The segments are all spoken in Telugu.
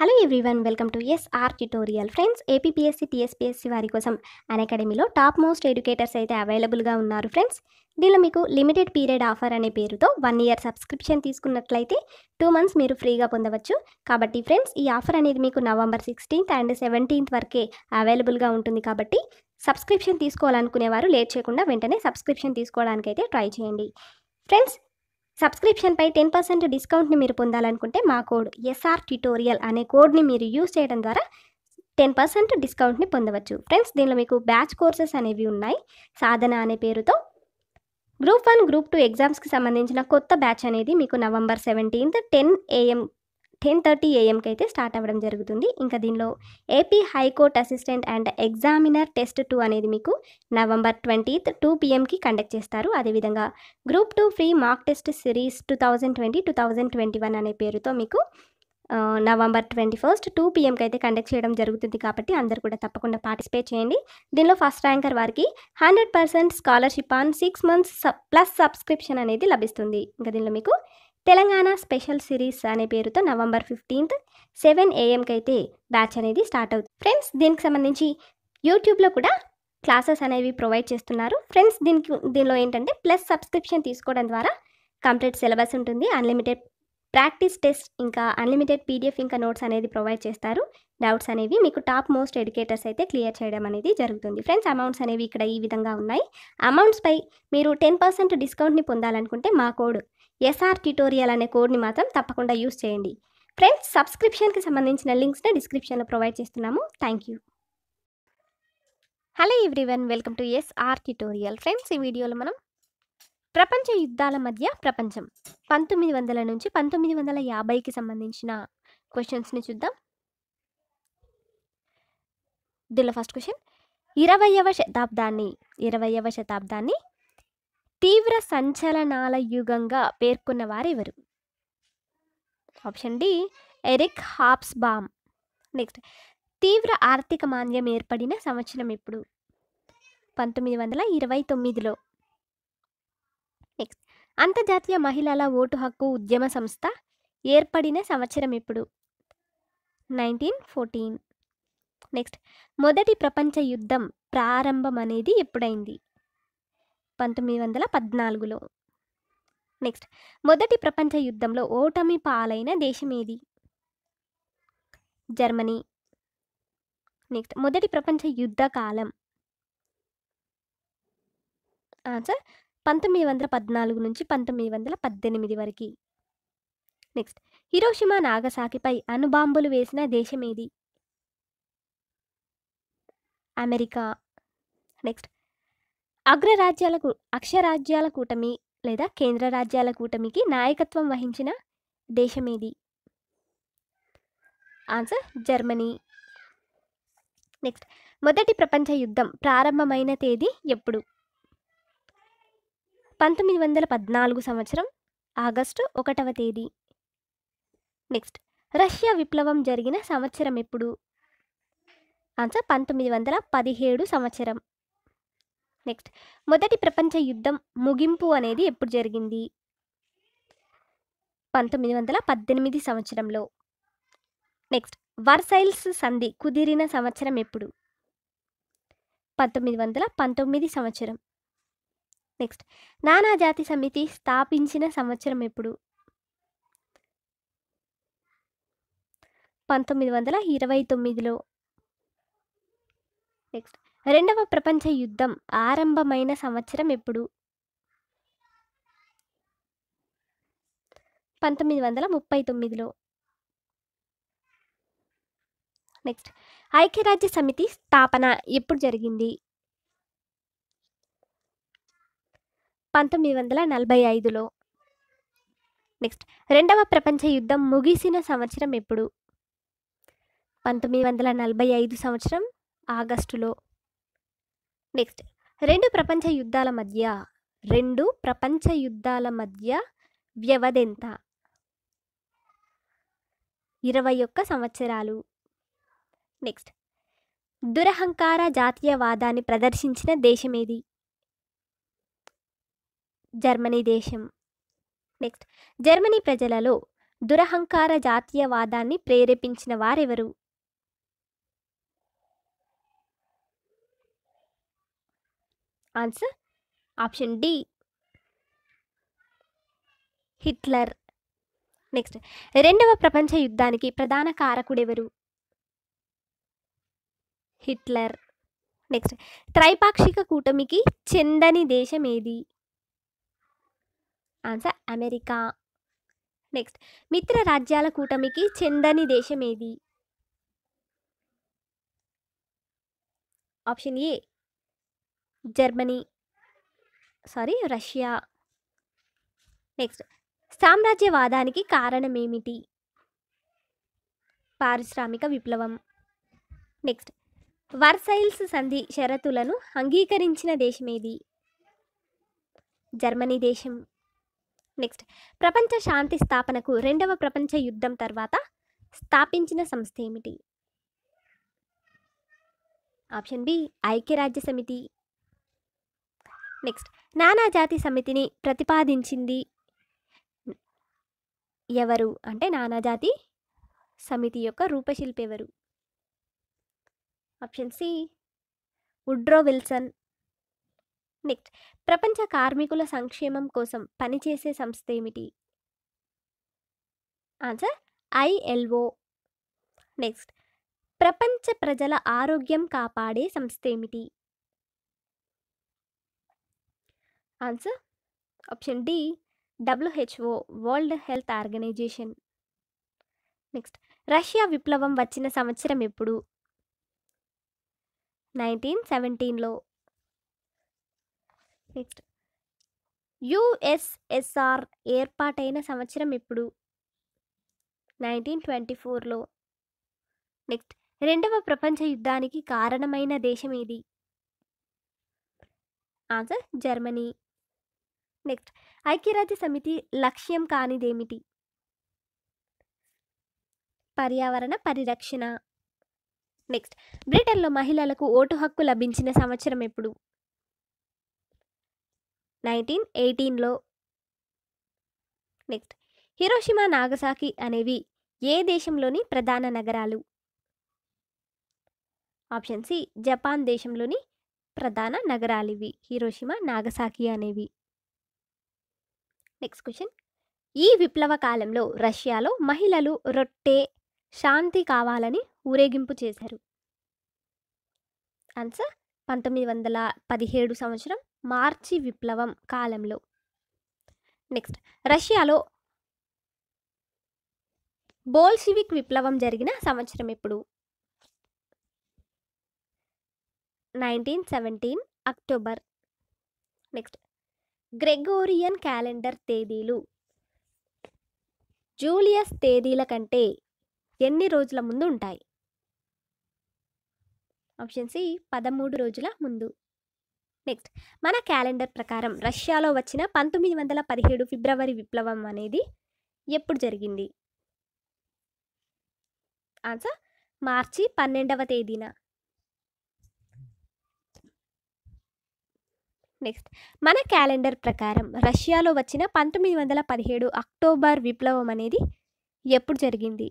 hello everyone welcome to S R tutorial friends APPSC TSPSC వారి కోసం అకాడమీలో టాప్ మోస్ట్ ఎడ్యుకేటర్స్ అయితే అవైలబుల్గా ఉన్నారు ఫ్రెండ్స్ దీనిలో మీకు లిమిటెడ్ పీరియడ్ ఆఫర్ అనే పేరుతో వన్ ఇయర్ సబ్స్క్రిప్షన్ తీసుకున్నట్లయితే టూ మంత్స్ మీరు ఫ్రీగా పొందవచ్చు కాబట్టి ఫ్రెండ్స్ ఈ ఆఫర్ అనేది మీకు నవంబర్ సిక్స్టీన్త్ అండ్ సెవెంటీన్త్ వరకే అవైలబుల్గా ఉంటుంది కాబట్టి సబ్స్క్రిప్షన్ తీసుకోవాలనుకునేవారు లేట్ చేయకుండా వెంటనే సబ్స్క్రిప్షన్ తీసుకోవడానికైతే ట్రై చేయండి ఫ్రెండ్స్ సబ్స్క్రిప్షన్పై టెన్ పర్సెంట్ డిస్కౌంట్ని మీరు పొందాలనుకుంటే మా కోడ్ ఎస్ఆర్ ట్యూటోరియల్ అనే కోడ్ని మీరు యూజ్ చేయడం ద్వారా టెన్ పర్సెంట్ డిస్కౌంట్ని పొందవచ్చు ఫ్రెండ్స్ దీనిలో మీకు బ్యాచ్ కోర్సెస్ అనేవి ఉన్నాయి సాధన అనే పేరుతో గ్రూప్ వన్ గ్రూప్ టూ ఎగ్జామ్స్కి సంబంధించిన కొత్త బ్యాచ్ అనేది మీకు November seventeenth ten AM ten thirty ఏఎంకి అయితే స్టార్ట్ అవ్వడం జరుగుతుంది ఇంకా దీనిలో AP high court assistant and examiner test two అనేది మీకు నవంబర్ ట్వంటీత్ టూ పిఎంకి కండక్ట్ చేస్తారు అదేవిధంగా group two free mock test series two thousand twenty two thousand twenty one అనే పేరుతో మీకు నవంబర్ ట్వంటీ ఫస్ట్ టూ పిఎంకి అయితే కండక్ట్ చేయడం జరుగుతుంది కాబట్టి అందరు కూడా తప్పకుండా పార్టిసిపేట్ చేయండి దీనిలో ఫస్ట్ ర్యాంకర్ వారికి hundred percent scholarship on six months plus subscription అనేది లభిస్తుంది ఇంకా దీనిలో మీకు తెలంగాణ స్పెషల్ సిరీస్ అనే పేరుతో నవంబర్ ఫిఫ్టీన్త్ సెవెన్ ఏఎంకి అయితే బ్యాచ్ అనేది స్టార్ట్ అవుతుంది ఫ్రెండ్స్ దీనికి సంబంధించి యూట్యూబ్లో కూడా క్లాసెస్ అనేవి ప్రొవైడ్ చేస్తున్నారు ఫ్రెండ్స్ దీనికి దీనిలో ఏంటంటే ప్లస్ సబ్స్క్రిప్షన్ తీసుకోవడం ద్వారా కంప్లీట్ సిలబస్ ఉంటుంది అన్లిమిటెడ్ ప్రాక్టీస్ టెస్ట్ ఇంకా అన్లిమిటెడ్ పీడిఎఫ్ ఇంకా నోట్స్ అనేది ప్రొవైడ్ చేస్తారు డౌట్స్ అనేవి మీకు టాప్ మోస్ట్ ఎడ్యుకేటర్స్ అయితే క్లియర్ చేయడం అనేది జరుగుతుంది ఫ్రెండ్స్ అమౌంట్స్ అనేవి ఇక్కడ ఈ విధంగా ఉన్నాయి అమౌంట్స్పై మీరు టెన్ పర్సెంట్ డిస్కౌంట్ని పొందాలనుకుంటే మా కోడ్ ఎస్ఆర్ ట్యూటోరియల్ అనే కోడ్ని మాత్రం తప్పకుండా యూస్ చేయండి ఫ్రెండ్స్ సబ్స్క్రిప్షన్కి సంబంధించిన లింక్స్ని డిస్క్రిప్షన్లో ప్రొవైడ్ చేస్తున్నాము thank you hello everyone welcome to SR tutorial friends ఈ వీడియోలో మనం ప్రపంచ యుద్ధాల మధ్య ప్రపంచం పంతొమ్మిది వందల నుంచి పంతొమ్మిది వందల యాభైకి సంబంధించిన క్వశ్చన్స్ని చూద్దాం దీనిలో ఫస్ట్ క్వశ్చన్ ఇరవయవ శతాబ్దాన్ని ఇరవయవ శతాబ్దాన్ని తీవ్ర సంచలనాల యుగంగా పేర్కొన్న వారు ఎవరు option D Eric Hobsbawm next తీవ్ర ఆర్థిక మాంద్యం ఏర్పడిన సంవత్సరం ఇప్పుడు పంతొమ్మిది వందల ఇరవై తొమ్మిదిలో నెక్స్ట్ అంతర్జాతీయ మహిళల ఓటు హక్కు ఉద్యమ సంస్థ ఏర్పడిన సంవత్సరం ఇప్పుడు నైన్టీన్ ఫోర్టీన్ నెక్స్ట్ మొదటి ప్రపంచ యుద్ధం ప్రారంభం అనేది ఎప్పుడైంది పంతొమ్మిది వందల పద్నాలుగులో నెక్స్ట్ మొదటి ప్రపంచ యుద్ధంలో ఓటమి పాలైన దేశం ఏది జర్మనీ నెక్స్ట్ మొదటి ప్రపంచ యుద్ధ కాలం ఆన్సర్ పంతొమ్మిది వందల పద్నాలుగు నుంచి పంతొమ్మిది వందల పద్దెనిమిది వరకు నెక్స్ట్ హిరోషిమా నాగసాకిపై అణుబాంబులు వేసిన దేశం ఏది అమెరికా నెక్స్ట్ అగ్రరాజ్యాలకు అక్షరాజ్యాల కూటమి లేదా కేంద్ర రాజ్యాల కూటమికి నాయకత్వం వహించిన దేశమేది ఆన్సర్ జర్మనీ నెక్స్ట్ మొదటి ప్రపంచ యుద్ధం ప్రారంభమైన తేదీ ఎప్పుడు పంతొమ్మిది వందల పద్నాలుగు సంవత్సరం ఆగస్టు ఒకటవ తేదీ నెక్స్ట్ రష్యా విప్లవం జరిగిన సంవత్సరం ఎప్పుడు ఆన్సర్ పంతొమ్మిది వందల పదిహేడు సంవత్సరం నెక్స్ట్ మొదటి ప్రపంచ యుద్ధం ముగింపు అనేది ఎప్పుడు జరిగింది పంతొమ్మిది వందల పద్దెనిమిది సంవత్సరంలో నెక్స్ట్ వర్సైల్స్ సంధి కుదిరిన సంవత్సరం ఎప్పుడు పంతొమ్మిది వందల పంతొమ్మిది సంవత్సరం నెక్స్ట్ నానాజాతి సమితి స్థాపించిన సంవత్సరం ఎప్పుడు పంతొమ్మిది వందల ఇరవై తొమ్మిదిలో నెక్స్ట్ రెండవ ప్రపంచ యుద్ధం ఆరంభమైన సంవత్సరం ఎప్పుడు పంతొమ్మిది వందల ముప్పై తొమ్మిదిలో నెక్స్ట్ ఐక్యరాజ్య సమితి స్థాపన ఎప్పుడు జరిగింది పంతొమ్మిది వందల నలభై ఐదులో నెక్స్ట్ రెండవ ప్రపంచ యుద్ధం ముగిసిన సంవత్సరం ఎప్పుడు పంతొమ్మిది వందల నలభై ఐదు సంవత్సరం ఆగస్టులో నెక్స్ట్ రెండు ప్రపంచ యుద్ధాల మధ్య రెండు ప్రపంచ యుద్ధాల మధ్య వ్యవధెంత ఇరవై ఒక్క సంవత్సరాలు నెక్స్ట్ దురహంకార జాతీయవాదాన్ని ప్రదర్శించిన దేశం ఏది జర్మనీ దేశం నెక్స్ట్ జర్మనీ ప్రజలలో దురహంకార జాతీయవాదాన్ని ప్రేరేపించిన వారెవరు answer option D Hitler next రెండవ ప్రపంచ యుద్ధానికి ప్రధాన కారకుడెవరు హిట్లర్ నెక్స్ట్ త్రైపాక్షిక కూటమికి చెందని దేశం ఏది ఆన్సర్ అమెరికా నెక్స్ట్ మిత్ర రాజ్యాల కూటమికి చెందని దేశం ఏది option A Germany sorry Russia next సామ్రాజ్యవాదానికి కారణమేమిటి పారిశ్రామిక విప్లవం నెక్స్ట్ వర్సైల్స్ సంధి షరతులను అంగీకరించిన దేశమేది జర్మనీ దేశం నెక్స్ట్ ప్రపంచ శాంతి స్థాపనకు రెండవ ప్రపంచ యుద్ధం తర్వాత స్థాపించిన సంస్థ ఏమిటి ఆప్షన్ బి ఐక్యరాజ్య సమితి నెక్స్ట్ నానాజాతి సమితిని ప్రతిపాదించింది ఎవరు అంటే నానాజాతి సమితి యొక్క రూపశిల్పి ఎవరు option C Woodrow Wilson next ప్రపంచ కార్మికుల సంక్షేమం కోసం పనిచేసే సంస్థ ఏమిటి ఆన్సర్ ఐఎల్ఓ నెక్స్ట్ ప్రపంచ ప్రజల ఆరోగ్యం కాపాడే సంస్థ ఏమిటి answer option D WHO world health organization next Russia విప్లవం వచ్చిన సంవత్సరం ఎప్పుడు నైన్టీన్ సెవెంటీన్లో నెక్స్ట్ యుఎస్ఎస్ఆర్ ఏర్పాటైన సంవత్సరం ఎప్పుడు నైన్టీన్ ట్వంటీ ఫోర్లో నెక్స్ట్ రెండవ ప్రపంచ యుద్ధానికి కారణమైన దేశం ఏది ఆన్సర్ జర్మనీ నెక్స్ట్ ఐక్యరాజ్య సమితి లక్ష్యం కానిదేమిటి పర్యావరణ పరిరక్షణ నెక్స్ట్ బ్రిటన్లో మహిళలకు ఓటు హక్కు లభించిన సంవత్సరం ఎప్పుడు నైన్టీన్ ఎయిటీన్లో నెక్స్ట్ హిరోషిమా నాగసాకి అనేవి ఏ దేశంలోని ప్రధాన నగరాలు ఆప్షన్ సి జపాన్ దేశంలోని ప్రధాన నగరాలివి హిరోషిమా నాగసాకి అనేవి నెక్స్ట్ క్వశ్చన్ ఈ విప్లవ కాలంలో రష్యాలో మహిళలు రొట్టె శాంతి కావాలని ఊరేగింపు చేశారు ఆన్సర్ పంతొమ్మిది వందల పదిహేడు సంవత్సరం మార్చి విప్లవం కాలంలో నెక్స్ట్ రష్యాలో బోల్షివిక్ విప్లవం జరిగిన సంవత్సరం ఎప్పుడు nineteen seventeen October next Gregorian calendar తేదీలు జూలియస్ తేదీల కంటే ఎన్ని రోజుల ముందు ఉంటాయి ఆప్షన్ సి పదమూడు రోజుల ముందు నెక్స్ట్ మన క్యాలెండర్ ప్రకారం రష్యాలో వచ్చిన పంతొమ్మిది వందల పదిహేడు ఫిబ్రవరి విప్లవం అనేది ఎప్పుడు జరిగింది ఆన్సర్ మార్చి పన్నెండవ తేదీన నెక్స్ట్ మన క్యాలెండర్ ప్రకారం రష్యాలో వచ్చిన పంతొమ్మిది వందల పదిహేడు అక్టోబర్ విప్లవం అనేది ఎప్పుడు జరిగింది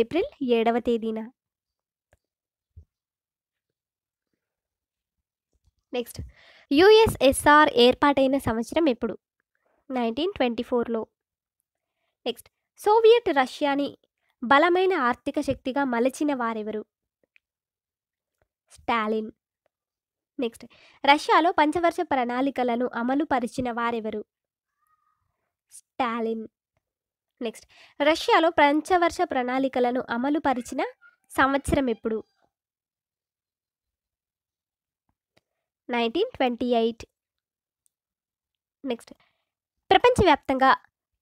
ఏప్రిల్ ఏడవ తేదీన నెక్స్ట్ యుఎస్ఎస్ఆర్ ఏర్పాటైన సంవత్సరం ఎప్పుడు నైన్టీన్ ట్వంటీ ఫోర్లో నెక్స్ట్ సోవియట్ రష్యాని బలమైన ఆర్థిక శక్తిగా మలచిన వారెవరు స్టాలిన్ నెక్స్ట్ రష్యాలో పంచవర్ష ప్రణాళికలను అమలు పరిచిన వారెవరు స్టాలిన్ నెక్స్ట్ రష్యాలో పంచవర్ష ప్రణాళికలను అమలు పరిచిన సంవత్సరం ఎప్పుడు నైన్టీన్ ట్వంటీ ఎయిట్ నెక్స్ట్ ప్రపంచవ్యాప్తంగా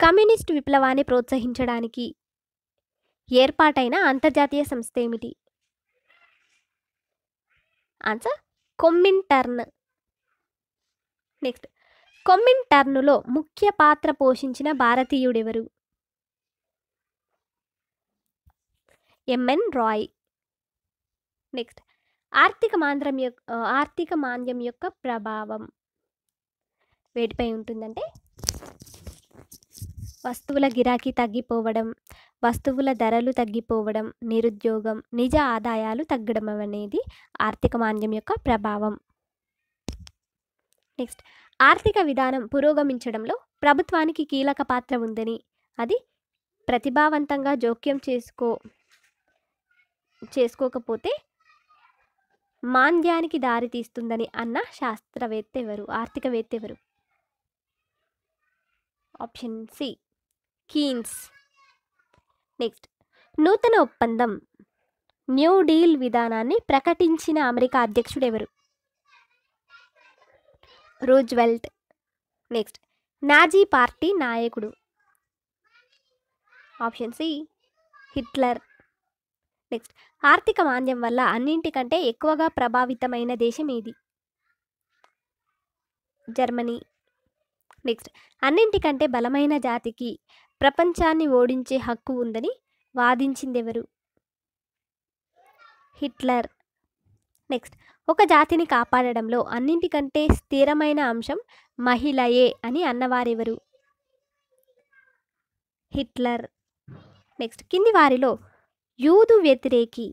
కమ్యూనిస్ట్ విప్లవాన్ని ప్రోత్సహించడానికి ఏర్పాటైన అంతర్జాతీయ సంస్థ ఏమిటి ఆన్సర్ కొమ్మింటర్న్ నెక్స్ట్ కొమ్మింటర్నులో ముఖ్య పాత్ర పోషించిన భారతీయుడెవరు ఎంఎన్ రాయ్ నెక్స్ట్ ఆర్థిక మాంద్రం యొక్క ఆర్థిక మాంద్యం యొక్క ప్రభావం వేటిపై ఉంటుందంటే వస్తువుల గిరాకీ తగ్గిపోవడం వస్తువుల ధరలు తగ్గిపోవడం నిరుద్యోగం నిజ ఆదాయాలు తగ్గడం అనేది ఆర్థిక మాంద్యం యొక్క ప్రభావం నెక్స్ట్ ఆర్థిక విధానం పురోగమించడంలో ప్రభుత్వానికి కీలక పాత్ర ఉందని అది ప్రతిభావంతంగా జోక్యం చేసుకో చేసుకోకపోతే మాంద్యానికి దారి తీస్తుందని అన్న శాస్త్రవేత్త ఎవరు ఆర్థికవేత్త ఎవరు ఆప్షన్ సి కీన్స్ నెక్స్ట్ నూతన ఒప్పందం న్యూ డీల్ విధానాన్ని ప్రకటించిన అమెరికా అధ్యక్షుడు ఎవరు రూజ్వెల్ట్ నెక్స్ట్ నాజీ పార్టీ నాయకుడు ఆప్షన్ సి హిట్లర్ నెక్స్ట్ ఆర్థిక మాంద్యం వల్ల అన్నింటికంటే ఎక్కువగా ప్రభావితమైన దేశం ఏది జర్మనీ నెక్స్ట్ అన్నింటికంటే బలమైన జాతికి ప్రపంచాన్ని ఓడించే హక్కు ఉందని వాదించిందెవరు హిట్లర్ నెక్స్ట్ ఒక జాతిని కాపాడడంలో అన్నింటికంటే స్థిరమైన అంశం మహిళయే అని అన్నవారెవరు హిట్లర్ నెక్స్ట్ కింది వారిలో యూదు వ్యతిరేకి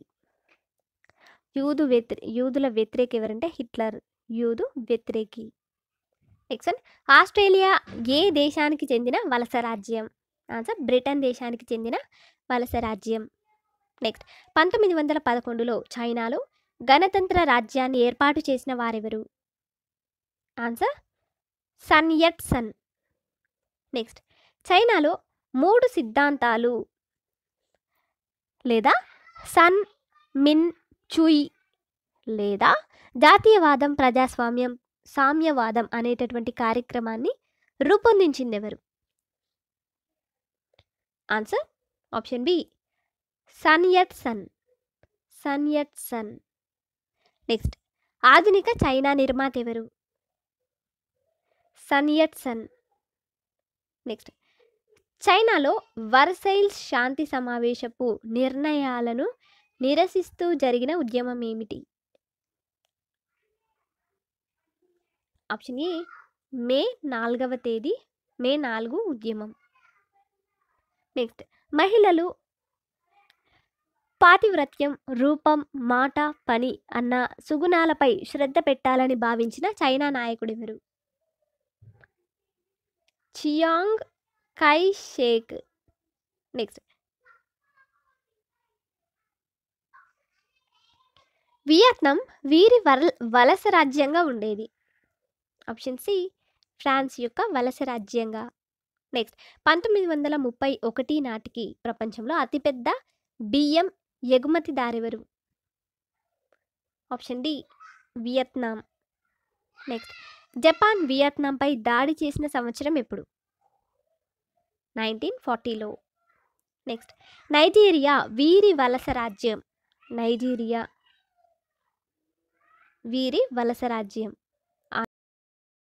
యూదు వ్యతిరే యూదుల వ్యతిరేక ఎవరంటే హిట్లర్ యూదు వ్యతిరేకి నెక్స్ట్ ఆస్ట్రేలియా ఏ దేశానికి చెందిన వలస రాజ్యం ఆన్సర్ బ్రిటన్ దేశానికి చెందిన వలస రాజ్యం నెక్స్ట్ పంతొమ్మిది వందల పదకొండులో చైనాలో గణతంత్ర రాజ్యాన్ని ఏర్పాటు చేసిన వారెవరు answer Sun Yat Sen next చైనాలో మూడు సిద్ధాంతాలు లేదా సన్ మిన్ చుయ్ లేదా జాతీయవాదం ప్రజాస్వామ్యం సామ్యవాదం అనేటటువంటి కార్యక్రమాన్ని రూపొందించింది ఎవరు answer option B Yat Sen Yat Sen next ఆధునిక చైనా నిర్మాత ఎవరు యత్ సన్ నెక్స్ట్ చైనాలో వర్సైల్స్ శాంతి సమావేశపు నిర్ణయాలను నిరసిస్తూ జరిగిన ఉద్యమం ఏమిటి ఆప్షన్ ఏ మే నాలుగవ తేదీ మే నాలుగు ఉద్యమం నెక్స్ట్ మహిళలు పాతివ్రత్యం రూపం మాట పని అన్న సుగుణాలపై శ్రద్ధ పెట్టాలని భావించిన చైనా నాయకుడెవరు చియాంగ్ కై షేక్ నెక్స్ట్ వియత్నాం వీరి వల వలస రాజ్యంగా ఉండేది ఆప్షన్ సి ఫ్రాన్స్ యొక్క వలస రాజ్యంగా నెక్స్ట్ పంతొమ్మిది వందల ముప్పై ఒకటి నాటికి ప్రపంచంలో అతిపెద్ద బియ్యం ఎగుమతి దారెవరు option D Vietnam next Japan వియత్నాంపై దాడి చేసిన సంవత్సరం ఎప్పుడు నైన్టీన్ ఫార్టీలో నెక్స్ట్ నైజీరియా వీరి వలస రాజ్యం నైజీరియా వీరి వలస రాజ్యం